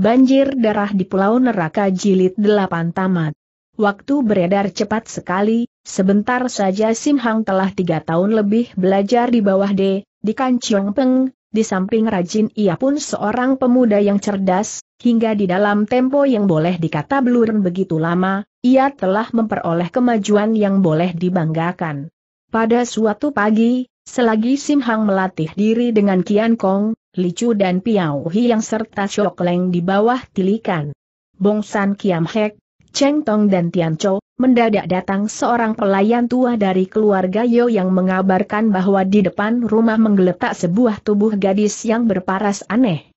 Banjir Darah di Pulau Neraka Jilid 8 Tamat Waktu beredar cepat sekali, sebentar saja Sim Hang telah tiga tahun lebih belajar di bawah D, di Kanciong Peng, di samping rajin ia pun seorang pemuda yang cerdas, hingga di dalam tempo yang boleh dikata belurun begitu lama, ia telah memperoleh kemajuan yang boleh dibanggakan. Pada suatu pagi, Selagi Sim Hang melatih diri dengan Kian Kong, Licu dan Piao Hiang serta Shok Leng di bawah tilikan. Bongsan Kiam Hek, Cheng Tong dan Tian Chou, mendadak datang seorang pelayan tua dari keluarga Yo yang mengabarkan bahwa di depan rumah menggeletak sebuah tubuh gadis yang berparas aneh.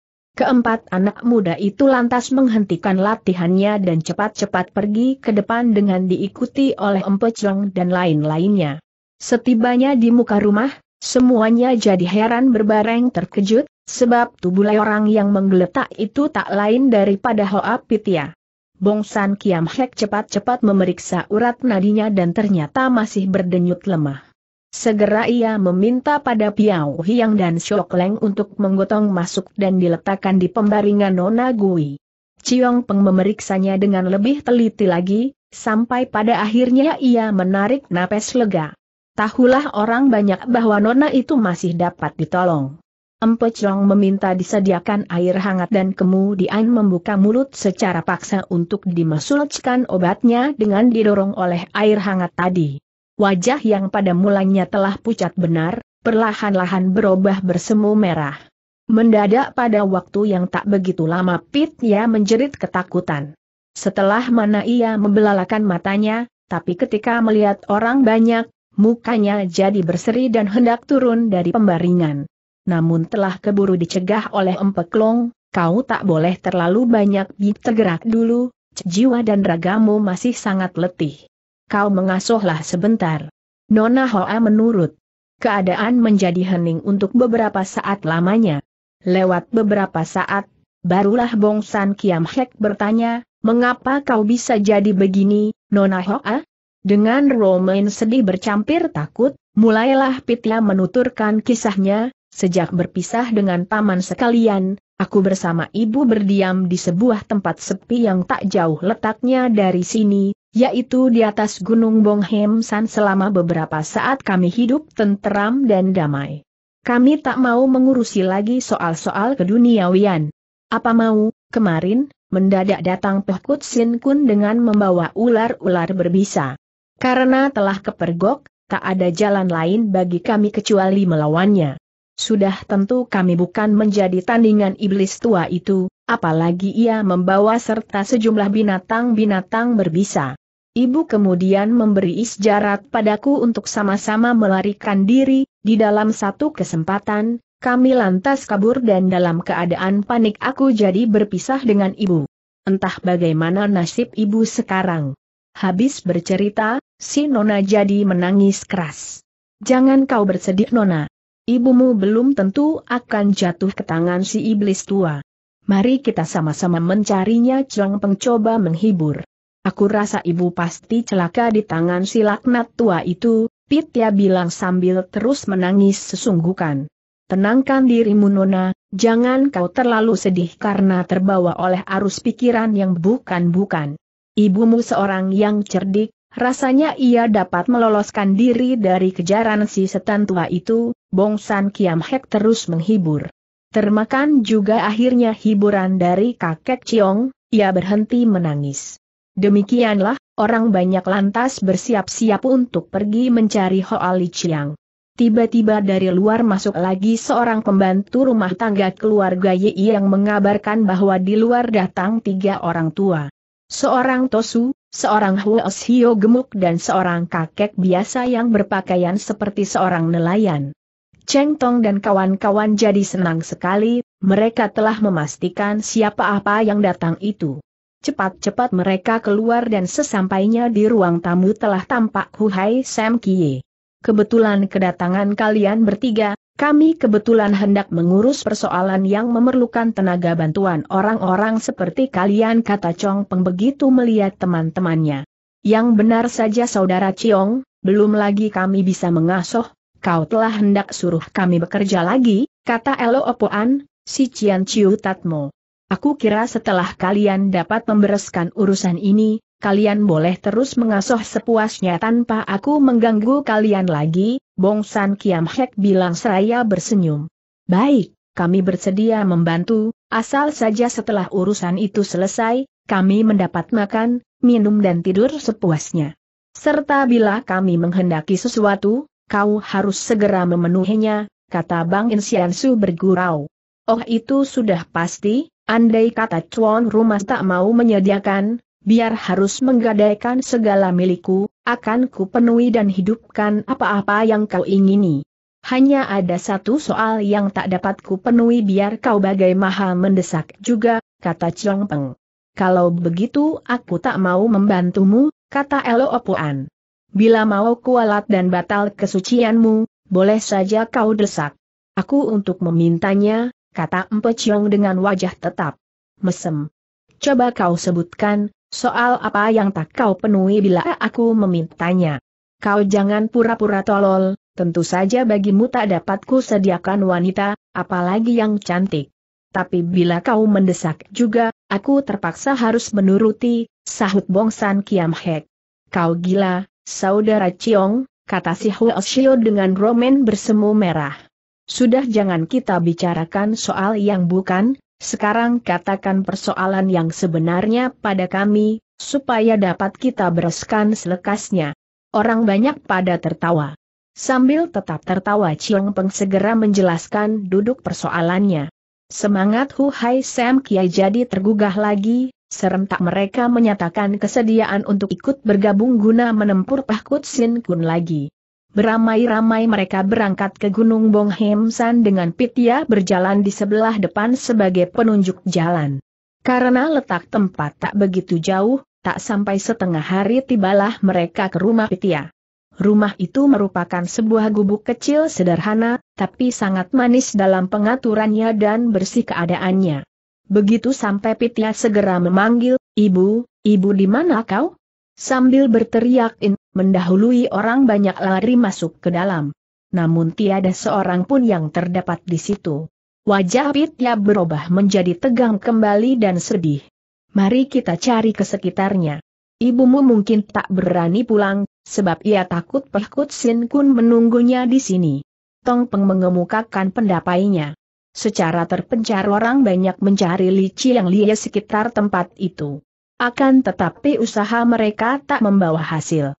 Keempat anak muda itu lantas menghentikan latihannya dan cepat-cepat pergi ke depan dengan diikuti oleh Empe Chong dan lain-lainnya. Setibanya di muka rumah, Semuanya jadi heran berbareng terkejut, sebab tubuh orang yang menggeletak itu tak lain daripada Hoa Pitya. Bongsan Kiam Hek cepat-cepat memeriksa urat nadinya dan ternyata masih berdenyut lemah. Segera ia meminta pada Piao Hiang dan Shok Leng untuk menggotong masuk dan diletakkan di pembaringan Nona Gui. Ciong Peng memeriksanya dengan lebih teliti lagi, sampai pada akhirnya ia menarik napas lega. Tahulah orang banyak bahwa nona itu masih dapat ditolong. Empo Chong meminta disediakan air hangat dan kemudian membuka mulut secara paksa untuk dimasukkan obatnya dengan didorong oleh air hangat tadi. Wajah yang pada mulanya telah pucat benar, perlahan-lahan berubah bersemu merah. Mendadak pada waktu yang tak begitu lama Pit ya menjerit ketakutan. Setelah mana ia membelalakan matanya, tapi ketika melihat orang banyak, mukanya jadi berseri dan hendak turun dari pembaringan. Namun telah keburu dicegah oleh Empeklong, kau tak boleh terlalu banyak bergerak dulu, jiwa dan ragamu masih sangat letih. Kau mengasuhlah sebentar. Nona Hoa menurut. Keadaan menjadi hening untuk beberapa saat lamanya. Lewat beberapa saat, barulah Bong San Kiam Hek bertanya, Mengapa kau bisa jadi begini, Nona Hoa? Dengan Romain sedih bercampir takut, mulailah Pitya menuturkan kisahnya, sejak berpisah dengan paman sekalian, aku bersama ibu berdiam di sebuah tempat sepi yang tak jauh letaknya dari sini, yaitu di atas Gunung Bonghemsan selama beberapa saat kami hidup tenteram dan damai. Kami tak mau mengurusi lagi soal-soal keduniawian. Apa mau, kemarin, mendadak datang Peh Sin Kun dengan membawa ular-ular berbisa. Karena telah kepergok, tak ada jalan lain bagi kami kecuali melawannya. Sudah tentu kami bukan menjadi tandingan iblis tua itu, apalagi ia membawa serta sejumlah binatang-binatang berbisa. Ibu kemudian memberi isyarat padaku untuk sama-sama melarikan diri, di dalam satu kesempatan, kami lantas kabur dan dalam keadaan panik aku jadi berpisah dengan ibu. Entah bagaimana nasib ibu sekarang. Habis bercerita, si Nona jadi menangis keras. Jangan kau bersedih Nona. Ibumu belum tentu akan jatuh ke tangan si iblis tua. Mari kita sama-sama mencarinya Peng coba menghibur. Aku rasa ibu pasti celaka di tangan si laknat tua itu, Pitya bilang sambil terus menangis sesungguhkan. Tenangkan dirimu Nona, jangan kau terlalu sedih karena terbawa oleh arus pikiran yang bukan-bukan. Ibumu seorang yang cerdik, Rasanya ia dapat meloloskan diri dari kejaran si setan tua itu, Bongsan Kiam Hek terus menghibur. Termakan juga akhirnya hiburan dari kakek Ciong, ia berhenti menangis. Demikianlah, orang banyak lantas bersiap-siap untuk pergi mencari Hoa Li Chiang. Tiba-tiba dari luar masuk lagi seorang pembantu rumah tangga keluarga Yi yang mengabarkan bahwa di luar datang tiga orang tua. Seorang Tosu, Seorang Huosio gemuk dan seorang kakek biasa yang berpakaian seperti seorang nelayan. Cheng Tong dan kawan-kawan jadi senang sekali, mereka telah memastikan siapa apa yang datang itu. Cepat-cepat mereka keluar dan sesampainya di ruang tamu telah tampak Hu Hai, Sam Kie. Kebetulan kedatangan kalian bertiga, kami kebetulan hendak mengurus persoalan yang memerlukan tenaga bantuan orang-orang seperti kalian kata Chong Peng begitu melihat teman-temannya. Yang benar saja saudara Chiong, belum lagi kami bisa mengasuh, kau telah hendak suruh kami bekerja lagi, kata Elo Opoan, si Cian Chiu Tatmo. Aku kira setelah kalian dapat membereskan urusan ini, kalian boleh terus mengasuh sepuasnya tanpa aku mengganggu kalian lagi, Bong San Kiam Hek bilang seraya bersenyum. Baik, kami bersedia membantu, asal saja setelah urusan itu selesai, kami mendapat makan, minum dan tidur sepuasnya. Serta bila kami menghendaki sesuatu, kau harus segera memenuhinya, kata Bang Insiansu bergurau. Oh itu sudah pasti, andai kata Chuan rumah tak mau menyediakan, biar harus menggadaikan segala milikku, akan kupenuhi dan hidupkan apa-apa yang kau ingini. Hanya ada satu soal yang tak dapat kupenuhi biar kau bagai maha mendesak juga, kata Chong Peng. Kalau begitu aku tak mau membantumu, kata Elo Opuan. Bila mau kualat dan batal kesucianmu, boleh saja kau desak. Aku untuk memintanya, kata Empe Chong dengan wajah tetap. Mesem. Coba kau sebutkan, Soal apa yang tak kau penuhi bila aku memintanya? Kau jangan pura-pura tolol, tentu saja bagimu tak dapatku sediakan wanita, apalagi yang cantik. Tapi bila kau mendesak juga, aku terpaksa harus menuruti, sahut Bongsan Kiam Hek. Kau gila, saudara Ciong, kata si Huo Shio dengan romen bersemu merah. Sudah jangan kita bicarakan soal yang bukan, sekarang katakan persoalan yang sebenarnya pada kami, supaya dapat kita bereskan selekasnya. Orang banyak pada tertawa. Sambil tetap tertawa Chiong Peng segera menjelaskan duduk persoalannya. Semangat Hu Hai Sam kiai jadi tergugah lagi, serentak mereka menyatakan kesediaan untuk ikut bergabung guna menempur Pahkut Sin Kun lagi. Beramai-ramai mereka berangkat ke Gunung Bonghemsan dengan Pitya berjalan di sebelah depan sebagai penunjuk jalan. Karena letak tempat tak begitu jauh, tak sampai setengah hari tibalah mereka ke rumah Pitya. Rumah itu merupakan sebuah gubuk kecil sederhana, tapi sangat manis dalam pengaturannya dan bersih keadaannya. Begitu sampai Pitya segera memanggil, Ibu, Ibu di mana kau? Sambil berteriak in, mendahului orang banyak lari masuk ke dalam. Namun tiada seorang pun yang terdapat di situ. Wajah Pitya berubah menjadi tegang kembali dan sedih. Mari kita cari ke sekitarnya. Ibumu mungkin tak berani pulang, sebab ia takut pelakut Sin Kun menunggunya di sini. Tong Peng mengemukakan pendapainya. Secara terpencar orang banyak mencari lici yang lia sekitar tempat itu. Akan tetapi usaha mereka tak membawa hasil.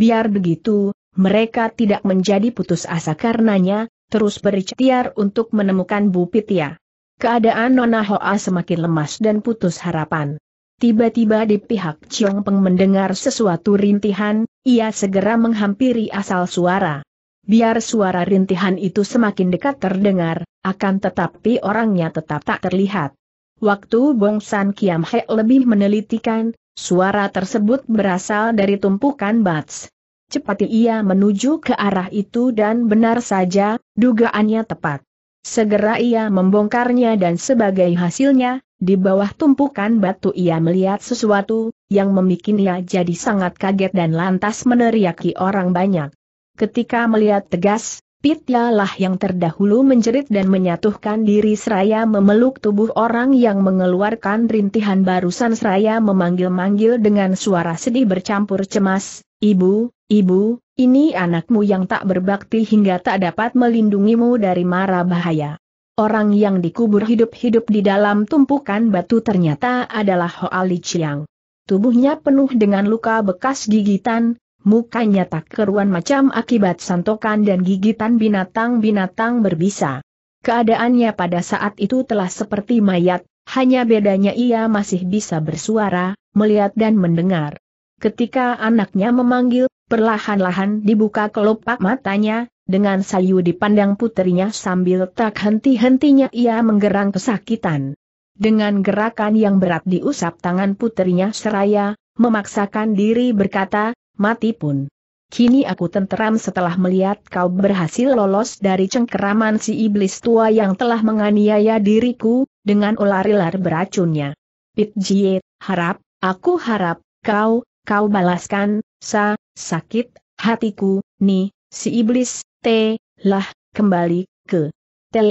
Biar begitu, mereka tidak menjadi putus asa karenanya, terus berikhtiar untuk menemukan Bu Pitia. Keadaan Nona Hoa semakin lemas dan putus harapan. Tiba-tiba di pihak Chiong Peng mendengar sesuatu rintihan, ia segera menghampiri asal suara. Biar suara rintihan itu semakin dekat terdengar, akan tetapi orangnya tetap tak terlihat. Waktu Bong San Kiam He lebih menelitikan, Suara tersebut berasal dari tumpukan bats. Cepat ia menuju ke arah itu dan benar saja, dugaannya tepat. Segera ia membongkarnya dan sebagai hasilnya, di bawah tumpukan batu ia melihat sesuatu, yang ia jadi sangat kaget dan lantas meneriaki orang banyak. Ketika melihat tegas, Pityalah yang terdahulu menjerit dan menyatuhkan diri seraya memeluk tubuh orang yang mengeluarkan rintihan barusan seraya memanggil-manggil dengan suara sedih bercampur cemas, Ibu, Ibu, ini anakmu yang tak berbakti hingga tak dapat melindungimu dari mara bahaya. Orang yang dikubur hidup-hidup di dalam tumpukan batu ternyata adalah Hoa Li Chiang. Tubuhnya penuh dengan luka bekas gigitan, mukanya tak keruan macam akibat santokan dan gigitan binatang-binatang berbisa. Keadaannya pada saat itu telah seperti mayat, hanya bedanya ia masih bisa bersuara, melihat dan mendengar. Ketika anaknya memanggil, perlahan-lahan dibuka kelopak matanya, dengan sayu dipandang putrinya sambil tak henti-hentinya ia menggerang kesakitan. Dengan gerakan yang berat diusap tangan putrinya seraya, memaksakan diri berkata, mati pun. Kini aku tenteram setelah melihat kau berhasil lolos dari cengkeraman si iblis tua yang telah menganiaya diriku, dengan ular-ular beracunnya. Pit Jie, harap, aku harap, kau, kau balaskan, sa, sakit, hatiku, ni, si iblis, te, lah, kembali, ke, te,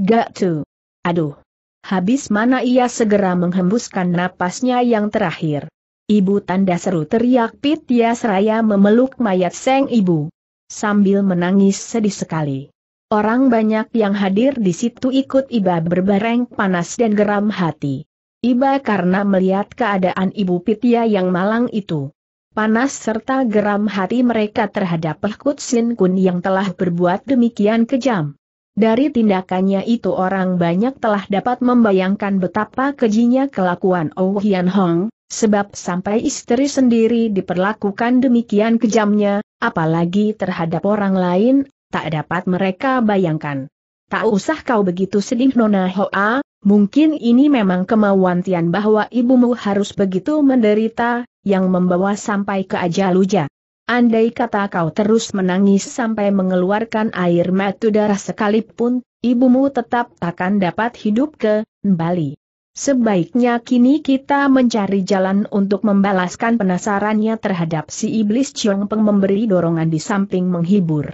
gak tu. Aduh. Habis mana ia segera menghembuskan napasnya yang terakhir. Ibu tanda seru teriak Pitya Seraya memeluk mayat Seng Ibu. Sambil menangis sedih sekali. Orang banyak yang hadir di situ ikut Iba berbareng panas dan geram hati. Iba karena melihat keadaan Ibu Pitya yang malang itu. Panas serta geram hati mereka terhadap Pehkut Sin Kun yang telah berbuat demikian kejam. Dari tindakannya itu orang banyak telah dapat membayangkan betapa kejinya kelakuan Oh Hian Hong, sebab sampai istri sendiri diperlakukan demikian kejamnya, apalagi terhadap orang lain, tak dapat mereka bayangkan. Tak usah kau begitu sedih Nona Hoa, mungkin ini memang kemauan Tian bahwa ibumu harus begitu menderita, yang membawa sampai ke uja. Andai kata kau terus menangis sampai mengeluarkan air mata darah sekalipun, ibumu tetap takkan dapat hidup ke Bali. Sebaiknya kini kita mencari jalan untuk membalaskan penasarannya terhadap si iblis Chiong Peng memberi dorongan di samping menghibur.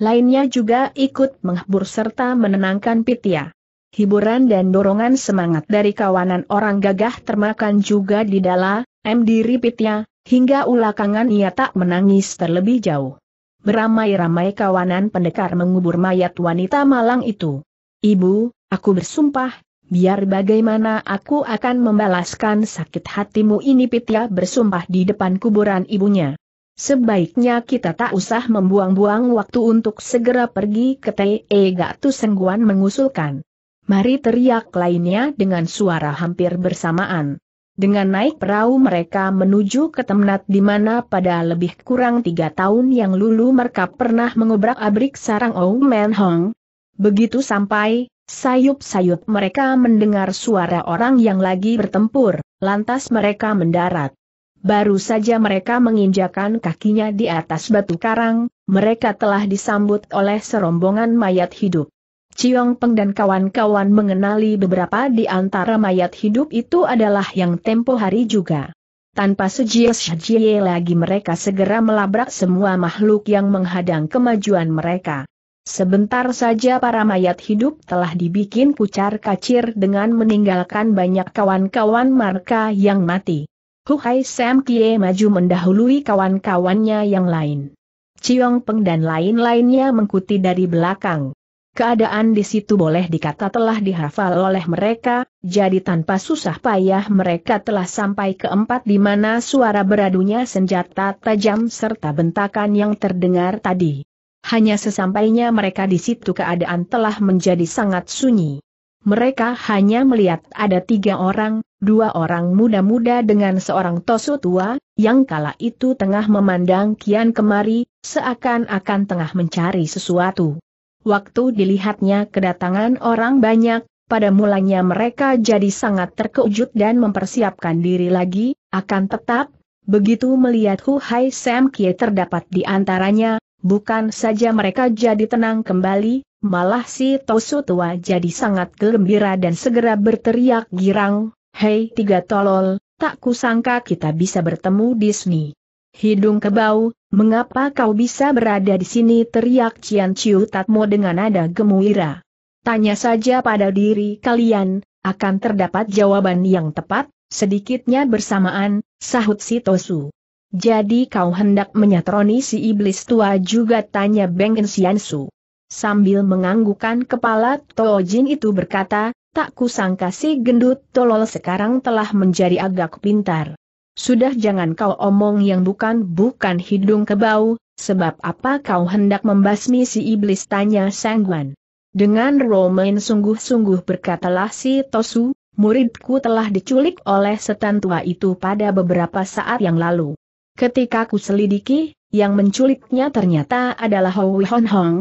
Lainnya juga ikut menghibur serta menenangkan Pitia. Hiburan dan dorongan semangat dari kawanan orang gagah termakan juga di dalam diri Pitya, Hingga ulakangan ia tak menangis terlebih jauh. Beramai-ramai kawanan pendekar mengubur mayat wanita malang itu. Ibu, aku bersumpah, biar bagaimana aku akan membalaskan sakit hatimu ini Pitya bersumpah di depan kuburan ibunya. Sebaiknya kita tak usah membuang-buang waktu untuk segera pergi ke T.E. E Gatu Sengguan mengusulkan. Mari teriak lainnya dengan suara hampir bersamaan. Dengan naik perahu mereka menuju ke Temnat di mana pada lebih kurang tiga tahun yang lulu mereka pernah mengobrak abrik sarang Ou Men Hong. Begitu sampai, sayup-sayup mereka mendengar suara orang yang lagi bertempur, lantas mereka mendarat. Baru saja mereka menginjakan kakinya di atas batu karang, mereka telah disambut oleh serombongan mayat hidup. Ciong Peng dan kawan-kawan mengenali beberapa di antara mayat hidup itu adalah yang tempo hari juga. Tanpa sejie-sejie lagi mereka segera melabrak semua makhluk yang menghadang kemajuan mereka. Sebentar saja para mayat hidup telah dibikin pucar kacir dengan meninggalkan banyak kawan-kawan mereka yang mati. Hai Sam Kie maju mendahului kawan-kawannya yang lain. Ciong Peng dan lain-lainnya mengikuti dari belakang. Keadaan di situ boleh dikata telah dihafal oleh mereka, jadi tanpa susah payah mereka telah sampai ke empat di mana suara beradunya senjata tajam serta bentakan yang terdengar tadi. Hanya sesampainya mereka di situ keadaan telah menjadi sangat sunyi. Mereka hanya melihat ada tiga orang, dua orang muda-muda dengan seorang tosu tua, yang kala itu tengah memandang kian kemari, seakan-akan tengah mencari sesuatu waktu dilihatnya kedatangan orang banyak, pada mulanya mereka jadi sangat terkejut dan mempersiapkan diri lagi, akan tetap, begitu melihat Hu Hai Sam Kie terdapat di antaranya, bukan saja mereka jadi tenang kembali, malah si Tosu tua jadi sangat gembira dan segera berteriak girang, Hei tiga tolol, tak kusangka kita bisa bertemu di sini. Hidung kebau, mengapa kau bisa berada di sini teriak Cian Ciu Tatmo dengan nada gemuira. Tanya saja pada diri kalian, akan terdapat jawaban yang tepat, sedikitnya bersamaan, sahut si Tosu. Jadi kau hendak menyatroni si iblis tua juga tanya Beng Siansu. Sambil menganggukan kepala Tojin itu berkata, tak kusangka si gendut tolol sekarang telah menjadi agak pintar. Sudah jangan kau omong yang bukan-bukan hidung kebau, sebab apa kau hendak membasmi si iblis tanya Sangguan. Dengan romain sungguh-sungguh berkatalah si Tosu, muridku telah diculik oleh setan tua itu pada beberapa saat yang lalu. Ketika ku selidiki, yang menculiknya ternyata adalah Hoi Hon Hong.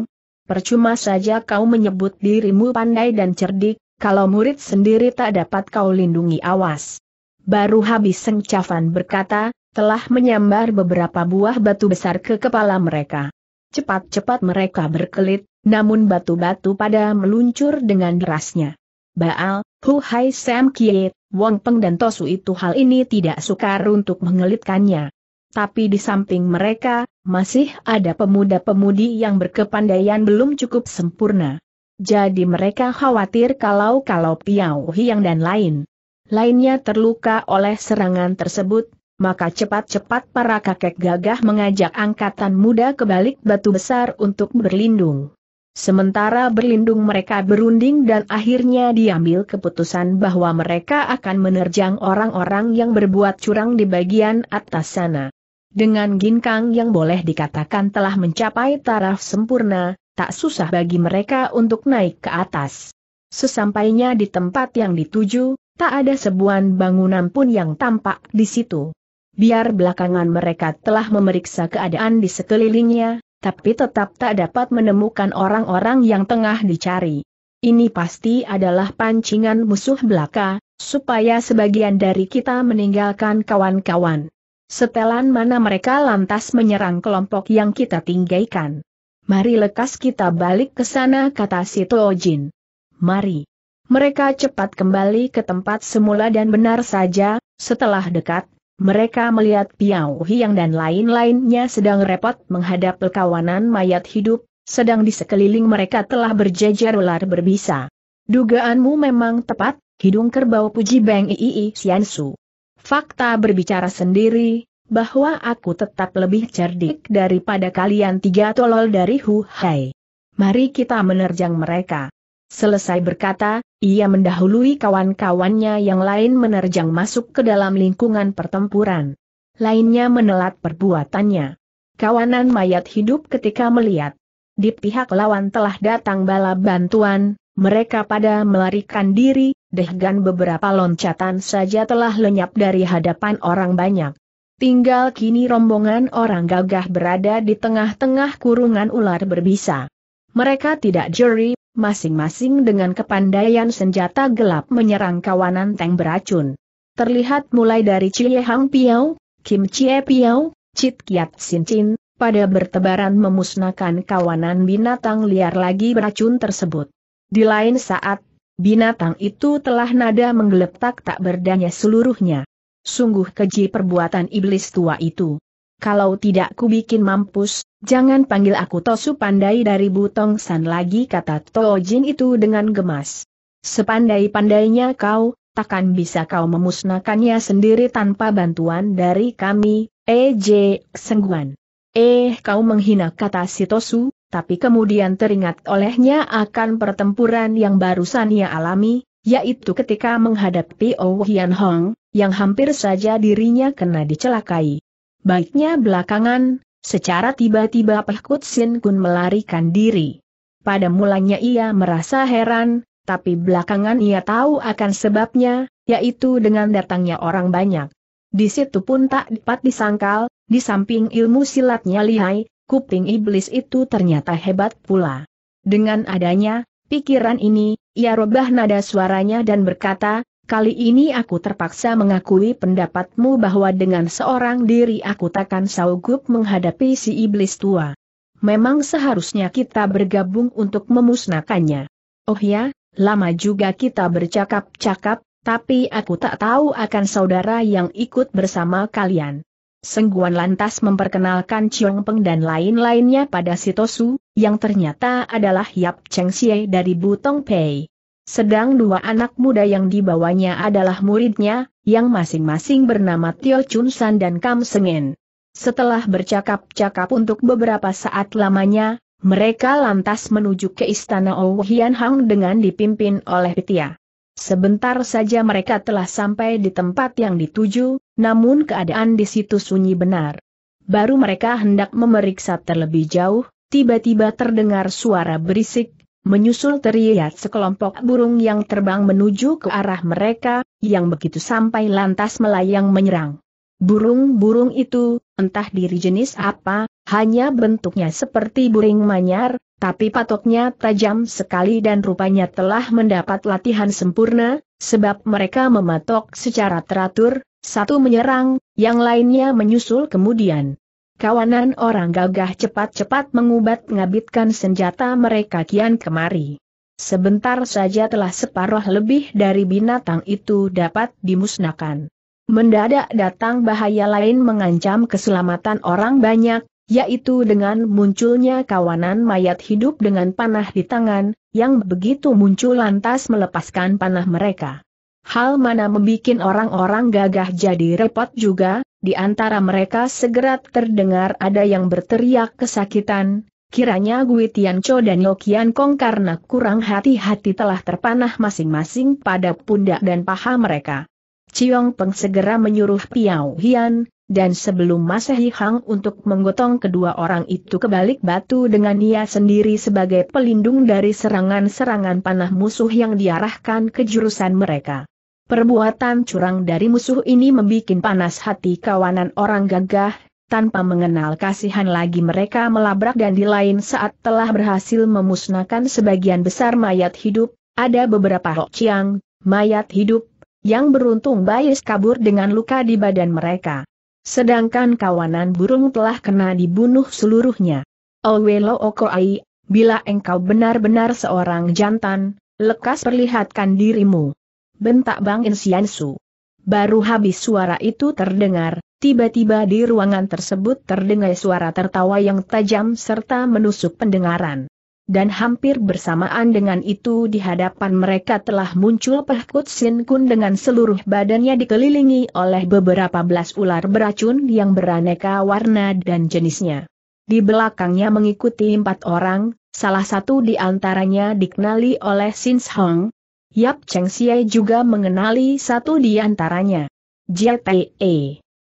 Percuma saja kau menyebut dirimu pandai dan cerdik, kalau murid sendiri tak dapat kau lindungi awas. Baru habis Seng Cafan berkata, telah menyambar beberapa buah batu besar ke kepala mereka. Cepat-cepat mereka berkelit, namun batu-batu pada meluncur dengan derasnya. Baal, Hu Hai Sam Kiet, Wong Peng dan Tosu itu hal ini tidak sukar untuk mengelitkannya. Tapi di samping mereka, masih ada pemuda-pemudi yang berkepandaian belum cukup sempurna. Jadi mereka khawatir kalau-kalau Piao Hiang dan lain lainnya terluka oleh serangan tersebut, maka cepat-cepat para kakek gagah mengajak angkatan muda ke balik batu besar untuk berlindung. Sementara berlindung mereka berunding dan akhirnya diambil keputusan bahwa mereka akan menerjang orang-orang yang berbuat curang di bagian atas sana. Dengan ginkang yang boleh dikatakan telah mencapai taraf sempurna, tak susah bagi mereka untuk naik ke atas. Sesampainya di tempat yang dituju, tak ada sebuah bangunan pun yang tampak di situ. Biar belakangan mereka telah memeriksa keadaan di sekelilingnya, tapi tetap tak dapat menemukan orang-orang yang tengah dicari. Ini pasti adalah pancingan musuh belaka, supaya sebagian dari kita meninggalkan kawan-kawan. Setelan mana mereka lantas menyerang kelompok yang kita tinggalkan. Mari lekas kita balik ke sana kata si Toojin. Mari. Mereka cepat kembali ke tempat semula dan benar saja, setelah dekat, mereka melihat Piao Hiang dan lain-lainnya sedang repot menghadap kawanan mayat hidup, sedang di sekeliling mereka telah berjejer ular berbisa. Dugaanmu memang tepat, hidung kerbau puji Beng Iii Siansu. Fakta berbicara sendiri, bahwa aku tetap lebih cerdik daripada kalian tiga tolol dari Hu Hai. Mari kita menerjang mereka. Selesai berkata, ia mendahului kawan-kawannya yang lain menerjang masuk ke dalam lingkungan pertempuran. Lainnya menelat perbuatannya. Kawanan mayat hidup ketika melihat. Di pihak lawan telah datang bala bantuan, mereka pada melarikan diri, dehgan beberapa loncatan saja telah lenyap dari hadapan orang banyak. Tinggal kini rombongan orang gagah berada di tengah-tengah kurungan ular berbisa. Mereka tidak jeri masing-masing dengan kepandaian senjata gelap menyerang kawanan tank beracun. Terlihat mulai dari Chie Hang Piao, Kim Chie Piao, Chit Kiat Sin Chin, pada bertebaran memusnahkan kawanan binatang liar lagi beracun tersebut. Di lain saat, binatang itu telah nada menggeletak tak berdaya seluruhnya. Sungguh keji perbuatan iblis tua itu. Kalau tidak ku bikin mampus, Jangan panggil aku Tosu pandai dari Butong San lagi kata Jin itu dengan gemas. Sepandai-pandainya kau, takkan bisa kau memusnahkannya sendiri tanpa bantuan dari kami, EJ Sengguan. Eh kau menghina kata si Tosu, tapi kemudian teringat olehnya akan pertempuran yang barusan ia alami, yaitu ketika menghadapi Oh Hian Hong, yang hampir saja dirinya kena dicelakai. Baiknya belakangan, Secara tiba-tiba Pehkut Sin Kun melarikan diri. Pada mulanya ia merasa heran, tapi belakangan ia tahu akan sebabnya, yaitu dengan datangnya orang banyak. Di situ pun tak dapat disangkal, di samping ilmu silatnya lihai, kuping iblis itu ternyata hebat pula. Dengan adanya, pikiran ini, ia robah nada suaranya dan berkata, Kali ini aku terpaksa mengakui pendapatmu bahwa dengan seorang diri aku takkan sanggup menghadapi si iblis tua. Memang seharusnya kita bergabung untuk memusnahkannya. Oh ya, lama juga kita bercakap-cakap, tapi aku tak tahu akan saudara yang ikut bersama kalian. Sengguan lantas memperkenalkan Chiong Peng dan lain-lainnya pada Sitosu, yang ternyata adalah Yap Cheng Xie dari Butong Pei. Sedang dua anak muda yang dibawanya adalah muridnya, yang masing-masing bernama Tio Chun San dan Kam Sengen. Setelah bercakap-cakap untuk beberapa saat lamanya, mereka lantas menuju ke istana Oh Hian Hang dengan dipimpin oleh Pitia. Sebentar saja mereka telah sampai di tempat yang dituju, namun keadaan di situ sunyi benar. Baru mereka hendak memeriksa terlebih jauh, tiba-tiba terdengar suara berisik, Menyusul teriak sekelompok burung yang terbang menuju ke arah mereka, yang begitu sampai lantas melayang menyerang. Burung-burung itu, entah diri jenis apa, hanya bentuknya seperti burung manyar, tapi patoknya tajam sekali dan rupanya telah mendapat latihan sempurna, sebab mereka mematok secara teratur, satu menyerang, yang lainnya menyusul kemudian kawanan orang gagah cepat-cepat mengubat-ngabitkan senjata mereka kian kemari. Sebentar saja telah separuh lebih dari binatang itu dapat dimusnahkan. Mendadak datang bahaya lain mengancam keselamatan orang banyak, yaitu dengan munculnya kawanan mayat hidup dengan panah di tangan, yang begitu muncul lantas melepaskan panah mereka hal mana membuat orang-orang gagah jadi repot juga, di antara mereka segera terdengar ada yang berteriak kesakitan, kiranya Gui Tiancho dan Lokian Kong karena kurang hati-hati telah terpanah masing-masing pada pundak dan paha mereka. Ciong Peng segera menyuruh Piao Hian, dan sebelum Masehi Hang untuk menggotong kedua orang itu kebalik batu dengan ia sendiri sebagai pelindung dari serangan-serangan panah musuh yang diarahkan ke jurusan mereka. Perbuatan curang dari musuh ini membuat panas hati kawanan orang gagah, tanpa mengenal kasihan lagi mereka melabrak dan di lain saat telah berhasil memusnahkan sebagian besar mayat hidup, ada beberapa hokciang, mayat hidup, yang beruntung Bayis kabur dengan luka di badan mereka. Sedangkan kawanan burung telah kena dibunuh seluruhnya. Owelo oh, Okoai, bila engkau benar-benar seorang jantan, lekas perlihatkan dirimu bentak Bang Insiansu. Baru habis suara itu terdengar, tiba-tiba di ruangan tersebut terdengar suara tertawa yang tajam serta menusuk pendengaran. Dan hampir bersamaan dengan itu di hadapan mereka telah muncul Pehkut Sin Kun dengan seluruh badannya dikelilingi oleh beberapa belas ular beracun yang beraneka warna dan jenisnya. Di belakangnya mengikuti empat orang, salah satu di antaranya dikenali oleh Sin Hong, Yap Cheng Xie juga mengenali satu di antaranya. JTE. E.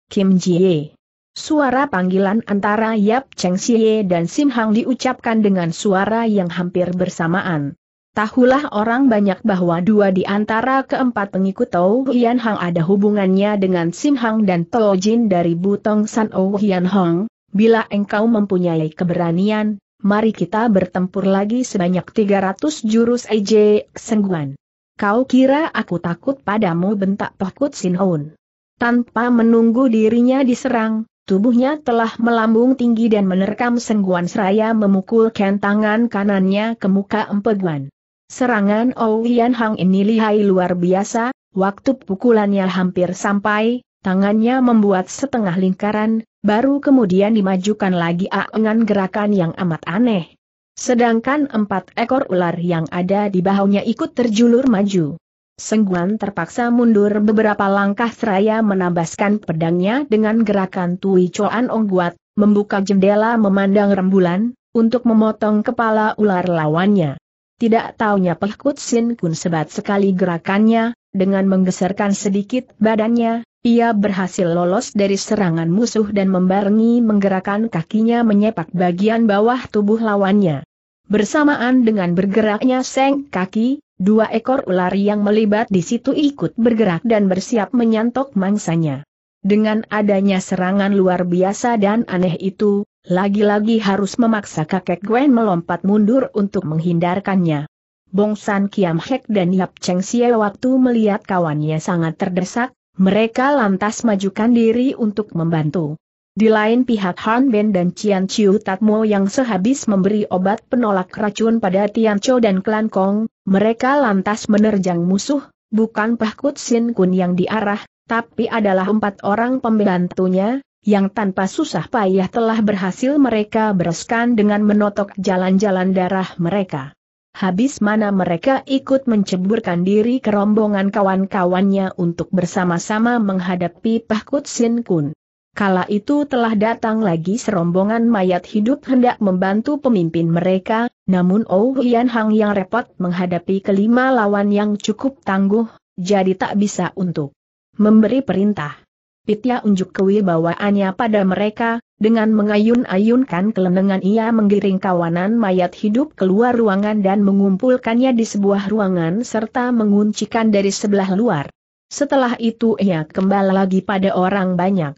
Kim Jie. Suara panggilan antara Yap Cheng Xie dan Sim Hang diucapkan dengan suara yang hampir bersamaan. Tahulah orang banyak bahwa dua di antara keempat pengikut Tau Hian Hang ada hubungannya dengan Sim Hang dan Tao Jin dari Butong San Oh Hian Hang. Bila engkau mempunyai keberanian, mari kita bertempur lagi sebanyak 300 jurus EJ Sengguan. Kau kira aku takut padamu bentak Tohkut Sinhoun. Tanpa menunggu dirinya diserang, tubuhnya telah melambung tinggi dan menerkam sengguan seraya memukulkan tangan kanannya ke muka empeguan. Serangan Owian oh Hang ini lihai luar biasa, waktu pukulannya hampir sampai, tangannya membuat setengah lingkaran, baru kemudian dimajukan lagi dengan gerakan yang amat aneh, Sedangkan empat ekor ular yang ada di bahunya ikut terjulur maju. Sengguan terpaksa mundur beberapa langkah seraya menambaskan pedangnya dengan gerakan Tui Choan Ongguat, membuka jendela memandang rembulan, untuk memotong kepala ular lawannya. Tidak taunya Pehkut Sin Kun sebat sekali gerakannya, dengan menggeserkan sedikit badannya, ia berhasil lolos dari serangan musuh dan membarengi menggerakkan kakinya menyepak bagian bawah tubuh lawannya. Bersamaan dengan bergeraknya seng kaki, dua ekor ular yang melibat di situ ikut bergerak dan bersiap menyantok mangsanya. Dengan adanya serangan luar biasa dan aneh itu, lagi-lagi harus memaksa kakek Gwen melompat mundur untuk menghindarkannya. Bongsan Kiam Hek dan Yap Cheng Xie waktu melihat kawannya sangat terdesak, mereka lantas majukan diri untuk membantu. Di lain pihak Han Ben dan Cian Chiu Tatmo yang sehabis memberi obat penolak racun pada Tian Cho dan Klan Kong, mereka lantas menerjang musuh, bukan Pahkut Sin Kun yang diarah, tapi adalah empat orang pembantunya, yang tanpa susah payah telah berhasil mereka bereskan dengan menotok jalan-jalan darah mereka. Habis mana mereka ikut menceburkan diri ke rombongan kawan-kawannya untuk bersama-sama menghadapi Pahkut Sin Kun. Kala itu telah datang lagi serombongan mayat hidup hendak membantu pemimpin mereka, namun Oh Hian Hang yang repot menghadapi kelima lawan yang cukup tangguh, jadi tak bisa untuk memberi perintah. Pitya unjuk kewibawaannya pada mereka, dengan mengayun-ayunkan kelenengan ia menggiring kawanan mayat hidup keluar ruangan dan mengumpulkannya di sebuah ruangan serta menguncikan dari sebelah luar. Setelah itu ia kembali lagi pada orang banyak.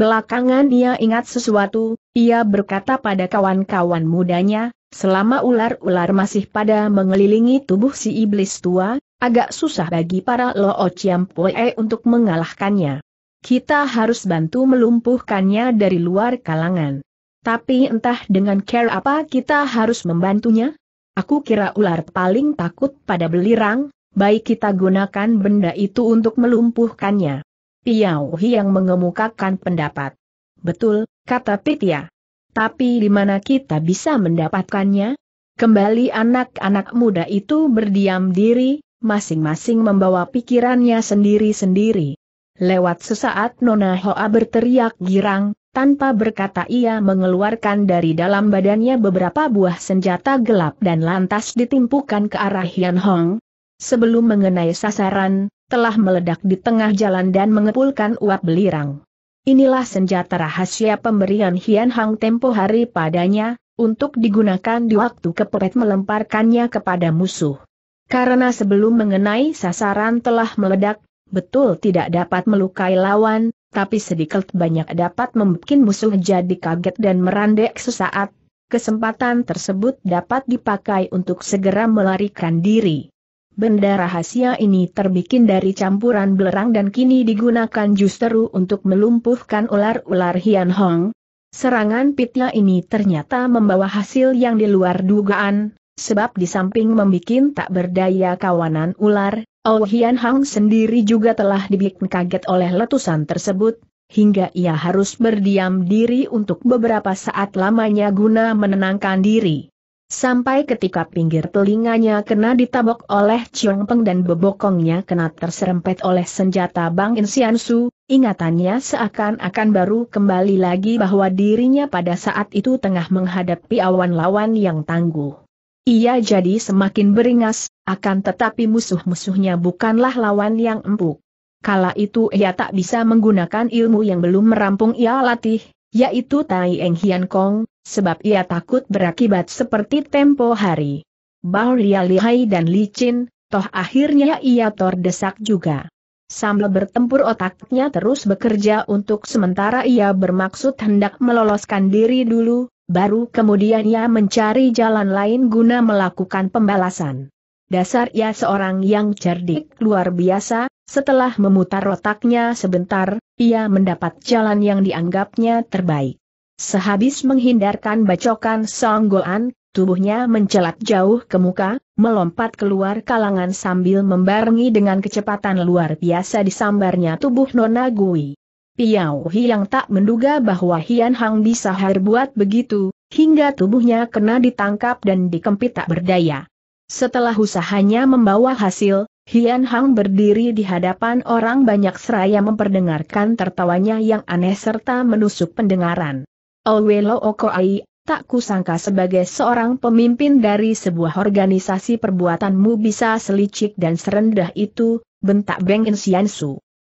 Belakangan ia ingat sesuatu, ia berkata pada kawan-kawan mudanya, selama ular-ular masih pada mengelilingi tubuh si iblis tua, agak susah bagi para Loo Chiampoe untuk mengalahkannya. Kita harus bantu melumpuhkannya dari luar kalangan. Tapi entah dengan care apa kita harus membantunya? Aku kira ular paling takut pada belirang, baik kita gunakan benda itu untuk melumpuhkannya. Piau yang mengemukakan pendapat. Betul, kata Pitya. Tapi di mana kita bisa mendapatkannya? Kembali anak-anak muda itu berdiam diri, masing-masing membawa pikirannya sendiri-sendiri. Lewat sesaat Nona Hoa berteriak girang, tanpa berkata ia mengeluarkan dari dalam badannya beberapa buah senjata gelap dan lantas ditimpukan ke arah Hian Hong. Sebelum mengenai sasaran, telah meledak di tengah jalan dan mengepulkan uap belirang. Inilah senjata rahasia pemberian Hian Hang tempo hari padanya, untuk digunakan di waktu kepepet melemparkannya kepada musuh. Karena sebelum mengenai sasaran telah meledak, betul tidak dapat melukai lawan, tapi sedikit banyak dapat membuat musuh jadi kaget dan merandek sesaat, kesempatan tersebut dapat dipakai untuk segera melarikan diri. Benda rahasia ini terbikin dari campuran belerang dan kini digunakan justru untuk melumpuhkan ular-ular Hian Hong. Serangan pitnya ini ternyata membawa hasil yang di luar dugaan, sebab di samping membuat tak berdaya kawanan ular, Oh Hian Hong sendiri juga telah dibikin kaget oleh letusan tersebut, hingga ia harus berdiam diri untuk beberapa saat lamanya guna menenangkan diri. Sampai ketika pinggir telinganya kena ditabok oleh Chiong Peng dan bebokongnya kena terserempet oleh senjata Bang Insian Su, ingatannya seakan-akan baru kembali lagi bahwa dirinya pada saat itu tengah menghadapi awan lawan yang tangguh. Ia jadi semakin beringas, akan tetapi musuh-musuhnya bukanlah lawan yang empuk. Kala itu ia tak bisa menggunakan ilmu yang belum merampung ia latih, yaitu Tai Eng Hian Kong, sebab ia takut berakibat seperti tempo hari. Bao Ria lihai dan licin, toh akhirnya ia terdesak juga. Sambil bertempur otaknya terus bekerja untuk sementara ia bermaksud hendak meloloskan diri dulu, baru kemudian ia mencari jalan lain guna melakukan pembalasan. Dasar ia seorang yang cerdik luar biasa, setelah memutar otaknya sebentar, ia mendapat jalan yang dianggapnya terbaik. Sehabis menghindarkan bacokan Goan, tubuhnya mencelat jauh ke muka, melompat keluar kalangan sambil membarengi dengan kecepatan luar biasa disambarnya tubuh Nona Gui. Piao Hi yang tak menduga bahwa Hian Hang bisa berbuat begitu, hingga tubuhnya kena ditangkap dan dikempit tak berdaya. Setelah usahanya membawa hasil, Hian Hang berdiri di hadapan orang banyak seraya memperdengarkan tertawanya yang aneh serta menusuk pendengaran. Owelo oh, Okoai, tak kusangka sebagai seorang pemimpin dari sebuah organisasi perbuatanmu bisa selicik dan serendah itu, bentak Beng Insian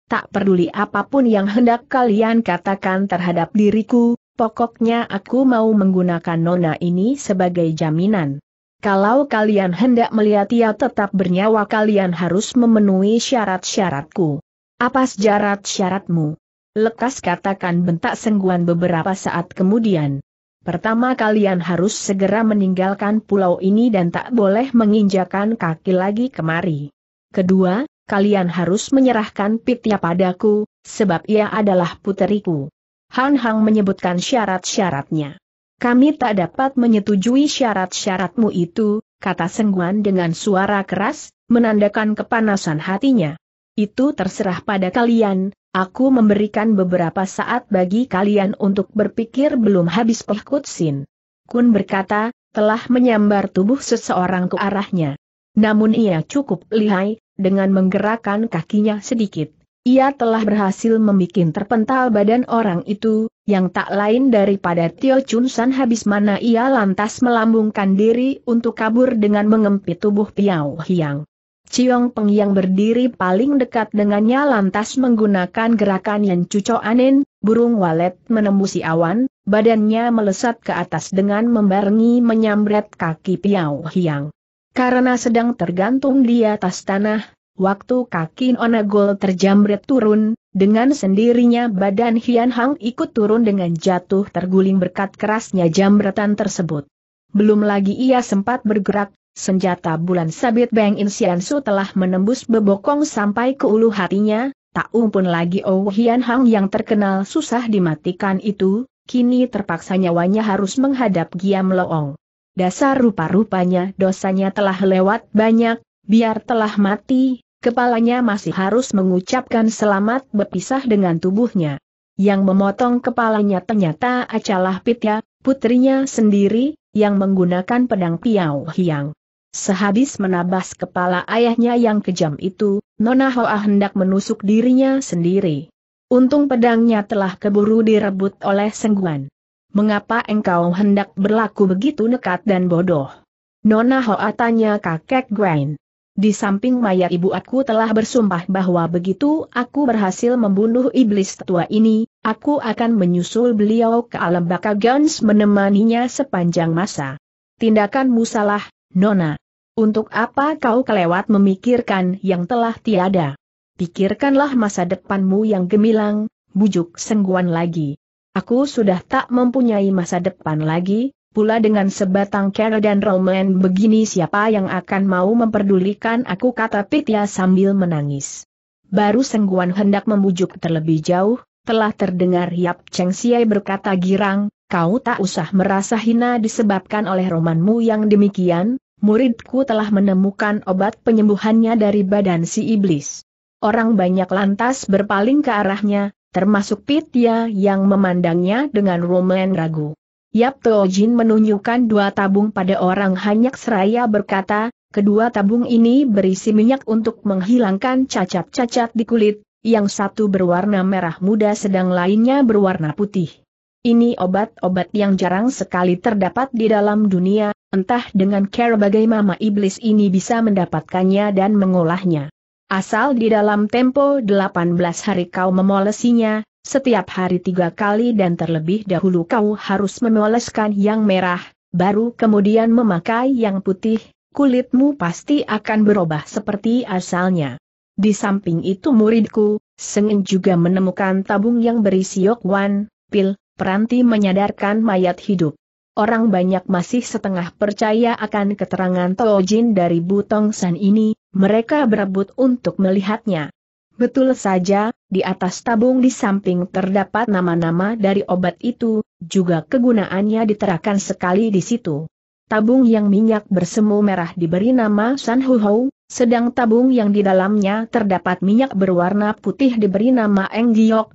Tak peduli apapun yang hendak kalian katakan terhadap diriku, pokoknya aku mau menggunakan nona ini sebagai jaminan. Kalau kalian hendak melihat ia tetap bernyawa kalian harus memenuhi syarat-syaratku. Apa syarat-syaratmu? Lekas katakan bentak sengguan beberapa saat kemudian. Pertama kalian harus segera meninggalkan pulau ini dan tak boleh menginjakan kaki lagi kemari. Kedua, kalian harus menyerahkan Pitya padaku, sebab ia adalah puteriku. Han Hang menyebutkan syarat-syaratnya. Kami tak dapat menyetujui syarat-syaratmu itu, kata Sengguan dengan suara keras, menandakan kepanasan hatinya. Itu terserah pada kalian, Aku memberikan beberapa saat bagi kalian untuk berpikir belum habis Pehkut Sin. Kun berkata, telah menyambar tubuh seseorang ke arahnya. Namun ia cukup lihai, dengan menggerakkan kakinya sedikit. Ia telah berhasil membuat terpental badan orang itu, yang tak lain daripada Tio Chun San habis mana ia lantas melambungkan diri untuk kabur dengan mengempit tubuh Piao Hiang. Ciong Peng yang berdiri paling dekat dengannya lantas menggunakan gerakan yang cuco Anin, burung walet menembusi awan, badannya melesat ke atas dengan membarengi menyambret kaki Piao Hiang. Karena sedang tergantung di atas tanah, waktu kaki Onagol terjambret turun, dengan sendirinya badan Hian Hang ikut turun dengan jatuh terguling berkat kerasnya jamretan tersebut. Belum lagi ia sempat bergerak, senjata bulan sabit Bang In Su telah menembus bebokong sampai ke ulu hatinya, tak umpun lagi Oh Hian Hang yang terkenal susah dimatikan itu, kini terpaksa nyawanya harus menghadap Giam Loong. Dasar rupa-rupanya dosanya telah lewat banyak, biar telah mati, kepalanya masih harus mengucapkan selamat berpisah dengan tubuhnya. Yang memotong kepalanya ternyata Acalah Pitya, putrinya sendiri, yang menggunakan pedang Piao Hiang. Sehabis menabas kepala ayahnya yang kejam itu, Nona Hoa hendak menusuk dirinya sendiri. Untung pedangnya telah keburu direbut oleh Sengguan. Mengapa engkau hendak berlaku begitu nekat dan bodoh? Nona Hoa tanya kakek Gwen. Di samping mayat ibu aku telah bersumpah bahwa begitu aku berhasil membunuh iblis tua ini, aku akan menyusul beliau ke alam baka Gans menemaninya sepanjang masa. Tindakanmu salah, Nona, untuk apa kau kelewat memikirkan yang telah tiada? Pikirkanlah masa depanmu yang gemilang, bujuk sengguan lagi. Aku sudah tak mempunyai masa depan lagi, pula dengan sebatang kera dan roman begini siapa yang akan mau memperdulikan aku kata Pitya sambil menangis. Baru sengguan hendak membujuk terlebih jauh, telah terdengar Yap Cheng Siai berkata girang, kau tak usah merasa hina disebabkan oleh romanmu yang demikian, muridku telah menemukan obat penyembuhannya dari badan si iblis. Orang banyak lantas berpaling ke arahnya, termasuk Pitya yang memandangnya dengan roman ragu. Yap Teojin menunjukkan dua tabung pada orang hanyak seraya berkata, kedua tabung ini berisi minyak untuk menghilangkan cacat-cacat di kulit, yang satu berwarna merah muda sedang lainnya berwarna putih. Ini obat-obat yang jarang sekali terdapat di dalam dunia, entah dengan cara bagaimana iblis ini bisa mendapatkannya dan mengolahnya. Asal di dalam tempo 18 hari kau memolesinya, setiap hari tiga kali dan terlebih dahulu kau harus memoleskan yang merah, baru kemudian memakai yang putih, kulitmu pasti akan berubah seperti asalnya. Di samping itu muridku, Sengen juga menemukan tabung yang berisi yokwan, pil, Peranti menyadarkan mayat hidup. Orang banyak masih setengah percaya akan keterangan Tojin dari Butong San ini, mereka berebut untuk melihatnya. Betul saja, di atas tabung di samping terdapat nama-nama dari obat itu, juga kegunaannya diterakan sekali di situ. Tabung yang minyak bersemu merah diberi nama San Hu Hou, sedang tabung yang di dalamnya terdapat minyak berwarna putih diberi nama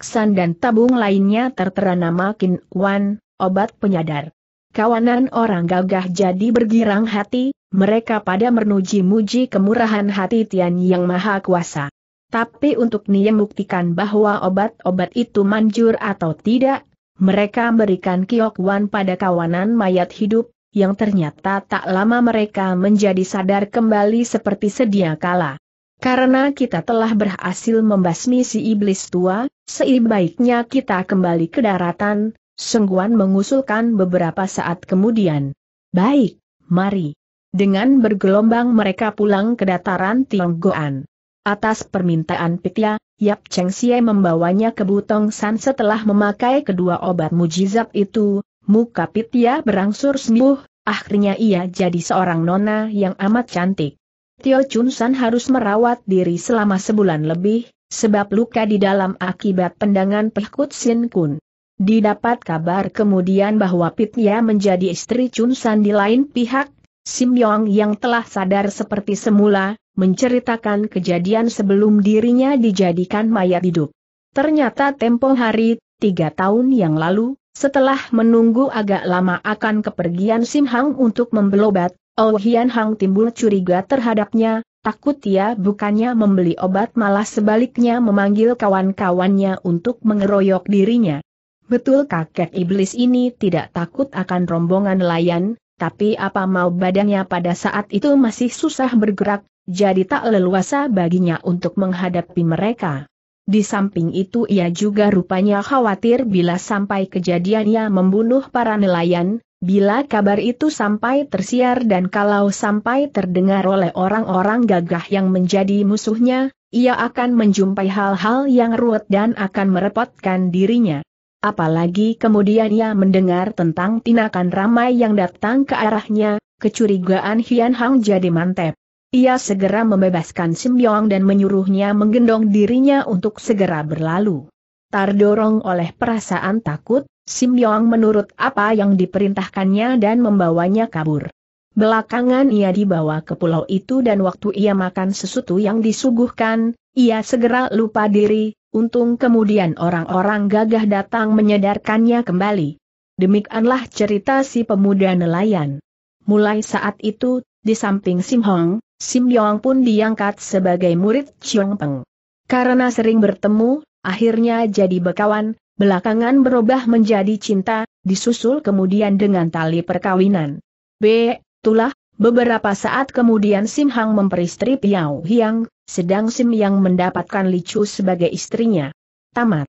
San dan tabung lainnya tertera nama Kin Wan, obat penyadar. Kawanan orang gagah jadi bergirang hati, mereka pada menuji-muji kemurahan hati Tian Yang Maha Kuasa. Tapi untuk Nia membuktikan bahwa obat-obat itu manjur atau tidak, mereka berikan Kiok Wan pada kawanan mayat hidup, yang ternyata tak lama mereka menjadi sadar kembali seperti sedia kala. Karena kita telah berhasil membasmi si iblis tua, seibaiknya kita kembali ke daratan, Sengguan mengusulkan beberapa saat kemudian. Baik, mari. Dengan bergelombang mereka pulang ke dataran Tionggoan. Atas permintaan Pitya, Yap Cheng Xie membawanya ke Butong San setelah memakai kedua obat mujizat itu, muka Pitia berangsur sembuh, akhirnya ia jadi seorang nona yang amat cantik. Tio Chun San harus merawat diri selama sebulan lebih, sebab luka di dalam akibat tendangan Pehkut Sin Kun. Didapat kabar kemudian bahwa Pitia menjadi istri Chun San di lain pihak, Sim Yong yang telah sadar seperti semula, menceritakan kejadian sebelum dirinya dijadikan mayat hidup. Ternyata tempo hari, tiga tahun yang lalu, setelah menunggu agak lama akan kepergian Sim Hang untuk membelobat, Oh Hian Hang timbul curiga terhadapnya, takut ia bukannya membeli obat malah sebaliknya memanggil kawan-kawannya untuk mengeroyok dirinya. Betul kakek iblis ini tidak takut akan rombongan nelayan, tapi apa mau badannya pada saat itu masih susah bergerak, jadi tak leluasa baginya untuk menghadapi mereka. Di samping itu ia juga rupanya khawatir bila sampai kejadiannya membunuh para nelayan, bila kabar itu sampai tersiar dan kalau sampai terdengar oleh orang-orang gagah yang menjadi musuhnya, ia akan menjumpai hal-hal yang ruwet dan akan merepotkan dirinya. Apalagi kemudian ia mendengar tentang tindakan ramai yang datang ke arahnya, kecurigaan Hian Hang jadi mantep. Ia segera membebaskan Sim Yong dan menyuruhnya menggendong dirinya untuk segera berlalu. Tardorong oleh perasaan takut, Sim Yong menurut apa yang diperintahkannya dan membawanya kabur. Belakangan ia dibawa ke pulau itu dan waktu ia makan sesuatu yang disuguhkan, ia segera lupa diri, untung kemudian orang-orang gagah datang menyadarkannya kembali. Demikianlah cerita si pemuda nelayan. Mulai saat itu, di samping Sim Hong, Sim Yong pun diangkat sebagai murid Chiong Peng. Karena sering bertemu, akhirnya jadi bekawan, belakangan berubah menjadi cinta, disusul kemudian dengan tali perkawinan. B. Tulah, beberapa saat kemudian Sim Hang memperistri Piao Hiang, sedang Sim Yang mendapatkan Licu sebagai istrinya. Tamat.